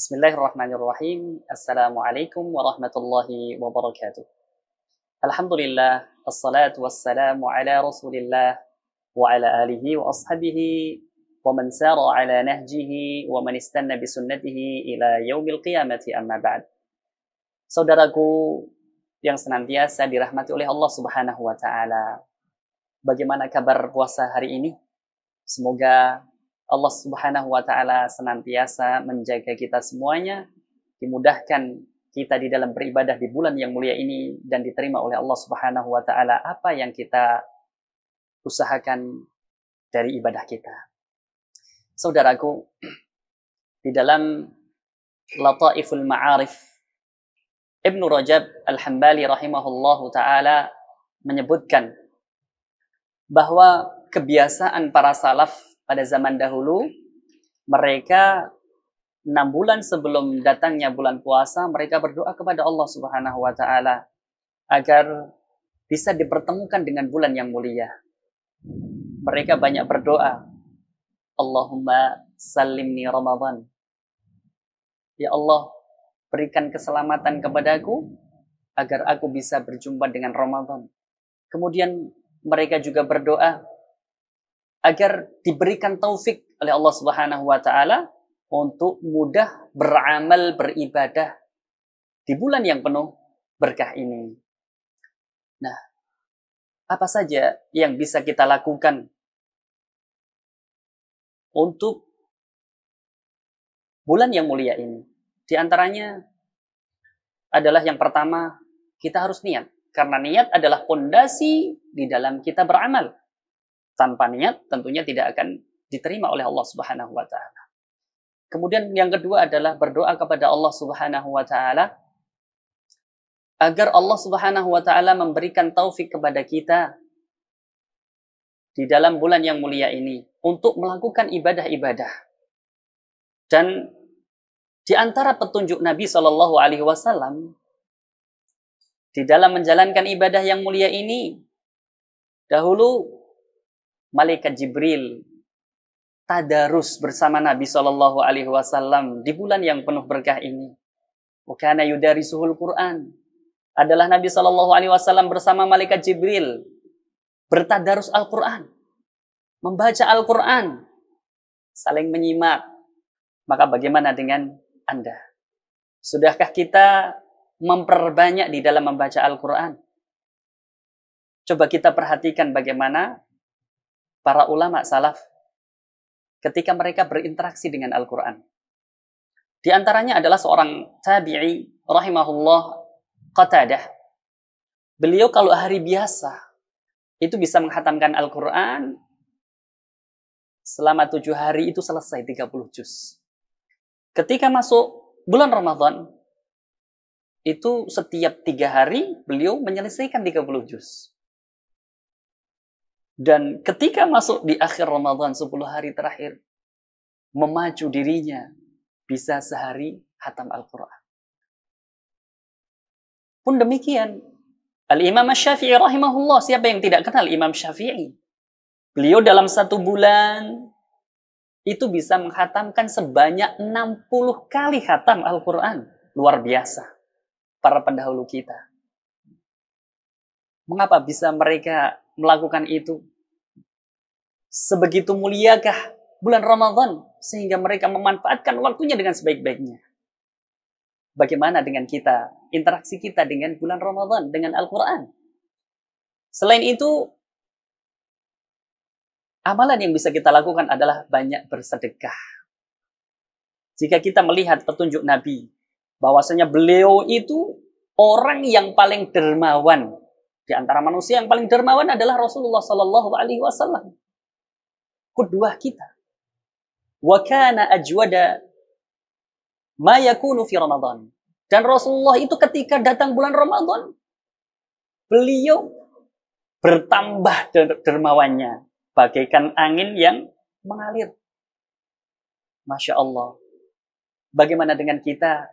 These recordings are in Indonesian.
Bismillahirrahmanirrahim. Assalamualaikum warahmatullahi wabarakatuh. Alhamdulillah, assalatu wassalamu ala rasulillah wa ala alihi wa ashabihi wa man sara ala nahjihi wa man istanna bi sunnatihi ila yaumil qiyamati amma ba'd. Saudaraku yang senantiasa dirahmati oleh Allah Subhanahu wa taala. Bagaimana kabar puasa hari ini? Semoga Allah Subhanahu wa taala senantiasa menjaga kita semuanya, dimudahkan kita di dalam beribadah di bulan yang mulia ini dan diterima oleh Allah Subhanahu wa taala apa yang kita usahakan dari ibadah kita. Saudaraku, di dalam Lataiful Ma'arif Ibnu Rajab Al-Hambali rahimahullahu taala menyebutkan bahwa kebiasaan para salaf pada zaman dahulu mereka enam bulan sebelum datangnya bulan puasa mereka berdoa kepada Allah Subhanahu wa taala agar bisa dipertemukan dengan bulan yang mulia. Mereka banyak berdoa. Allahumma salimni Ramadan. Ya Allah, berikan keselamatan kepadaku agar aku bisa berjumpa dengan Ramadan. Kemudian mereka juga berdoa, agar diberikan taufik oleh Allah Subhanahu wa taala untuk mudah beramal beribadah di bulan yang penuh berkah ini. Nah, apa saja yang bisa kita lakukan untuk bulan yang mulia ini? Di antaranya adalah yang pertama, kita harus niat. Karena niat adalah fondasi di dalam kita beramal tanpa niat tentunya tidak akan diterima oleh Allah Subhanahu wa taala. Kemudian yang kedua adalah berdoa kepada Allah Subhanahu wa taala agar Allah Subhanahu wa taala memberikan taufik kepada kita di dalam bulan yang mulia ini untuk melakukan ibadah-ibadah. Dan di antara petunjuk Nabi Shallallahu alaihi wasallam di dalam menjalankan ibadah yang mulia ini dahulu malaikat Jibril tadarus bersama Nabi Shallallahu Alaihi Wasallam di bulan yang penuh berkah ini. Wakana yudari suhul Quran adalah Nabi Shallallahu Alaihi Wasallam bersama malaikat Jibril bertadarus Al Quran, membaca Al Quran, saling menyimak. Maka bagaimana dengan anda? Sudahkah kita memperbanyak di dalam membaca Al Quran? Coba kita perhatikan bagaimana para ulama salaf ketika mereka berinteraksi dengan Al-Quran. Di antaranya adalah seorang tabi'i rahimahullah Qatadah. Beliau kalau hari biasa itu bisa menghatamkan Al-Quran selama tujuh hari itu selesai 30 juz. Ketika masuk bulan Ramadan, itu setiap tiga hari beliau menyelesaikan 30 juz. Dan ketika masuk di akhir Ramadan 10 hari terakhir, memacu dirinya bisa sehari hatam Al-Quran. Pun demikian, Al-Imam Syafi'i rahimahullah, siapa yang tidak kenal Imam Syafi'i? Beliau dalam satu bulan itu bisa menghatamkan sebanyak 60 kali hatam Al-Quran. Luar biasa. Para pendahulu kita. Mengapa bisa mereka melakukan itu? Sebegitu muliakah bulan Ramadan sehingga mereka memanfaatkan waktunya dengan sebaik-baiknya? Bagaimana dengan kita, interaksi kita dengan bulan Ramadan, dengan Al-Quran? Selain itu, amalan yang bisa kita lakukan adalah banyak bersedekah. Jika kita melihat petunjuk Nabi, bahwasanya beliau itu orang yang paling dermawan di antara manusia yang paling dermawan adalah Rasulullah Sallallahu Alaihi Wasallam. Kedua kita. Wakana ajwada ma fi Ramadan. Dan Rasulullah itu ketika datang bulan Ramadan, beliau bertambah dermawannya. Bagaikan angin yang mengalir. Masya Allah. Bagaimana dengan kita?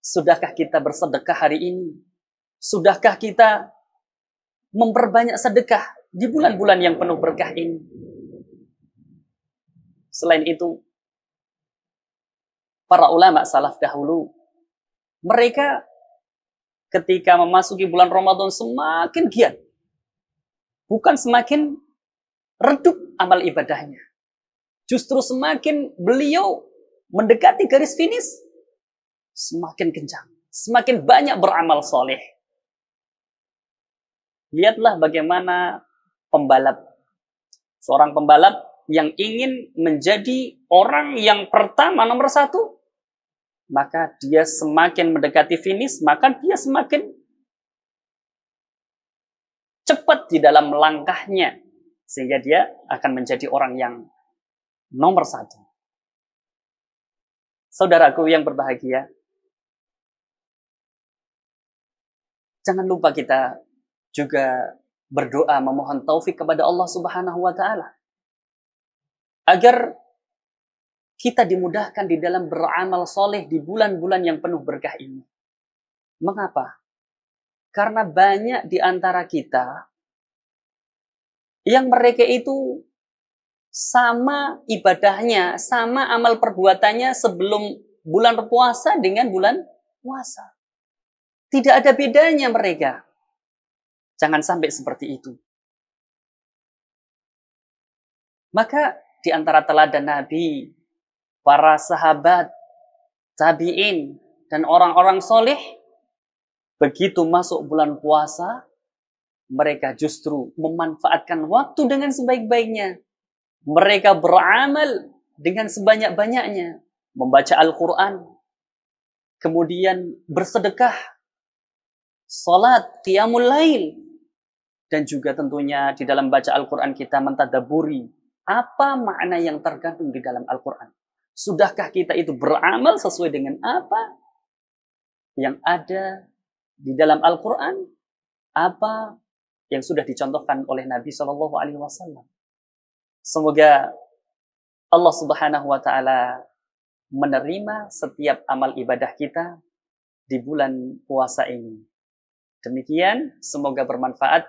Sudahkah kita bersedekah hari ini? Sudahkah kita memperbanyak sedekah di bulan-bulan yang penuh berkah ini. Selain itu, para ulama salaf dahulu, mereka ketika memasuki bulan Ramadan semakin giat. Bukan semakin redup amal ibadahnya. Justru semakin beliau mendekati garis finish, semakin kencang. Semakin banyak beramal soleh lihatlah bagaimana pembalap seorang pembalap yang ingin menjadi orang yang pertama nomor satu maka dia semakin mendekati finish, maka dia semakin cepat di dalam langkahnya, sehingga dia akan menjadi orang yang nomor satu. Saudaraku yang berbahagia, jangan lupa kita juga berdoa memohon taufik kepada Allah Subhanahu wa taala agar kita dimudahkan di dalam beramal soleh di bulan-bulan yang penuh berkah ini. Mengapa? Karena banyak di antara kita yang mereka itu sama ibadahnya, sama amal perbuatannya sebelum bulan puasa dengan bulan puasa. Tidak ada bedanya mereka. Jangan sampai seperti itu. Maka di antara teladan Nabi, para sahabat, tabi'in, dan orang-orang soleh, begitu masuk bulan puasa, mereka justru memanfaatkan waktu dengan sebaik-baiknya. Mereka beramal dengan sebanyak-banyaknya. Membaca Al-Quran. Kemudian bersedekah. Salat, qiyamul lail dan juga tentunya di dalam baca Al-Quran kita mentadaburi apa makna yang tergantung di dalam Al-Quran. Sudahkah kita itu beramal sesuai dengan apa yang ada di dalam Al-Quran? Apa yang sudah dicontohkan oleh Nabi Shallallahu Alaihi Wasallam? Semoga Allah Subhanahu Wa Taala menerima setiap amal ibadah kita di bulan puasa ini. Demikian, semoga bermanfaat